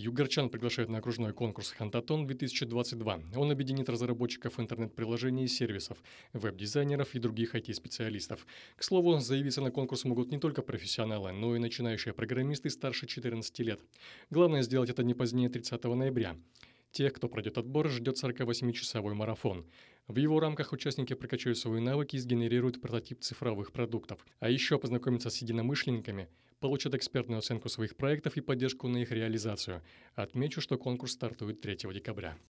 Югорчан приглашают на окружной конкурс «Хантатон 2022». Он объединит разработчиков интернет-приложений и сервисов, веб-дизайнеров и других IT-специалистов. К слову, заявиться на конкурс могут не только профессионалы, но и начинающие программисты старше 14 лет. Главное сделать это не позднее 30 ноября. Тех, кто пройдет отбор, ждет 48-часовой марафон. В его рамках участники прокачают свои навыки и сгенерируют прототип цифровых продуктов. А еще познакомиться с единомышленниками – получат экспертную оценку своих проектов и поддержку на их реализацию. Отмечу, что конкурс стартует 3 декабря.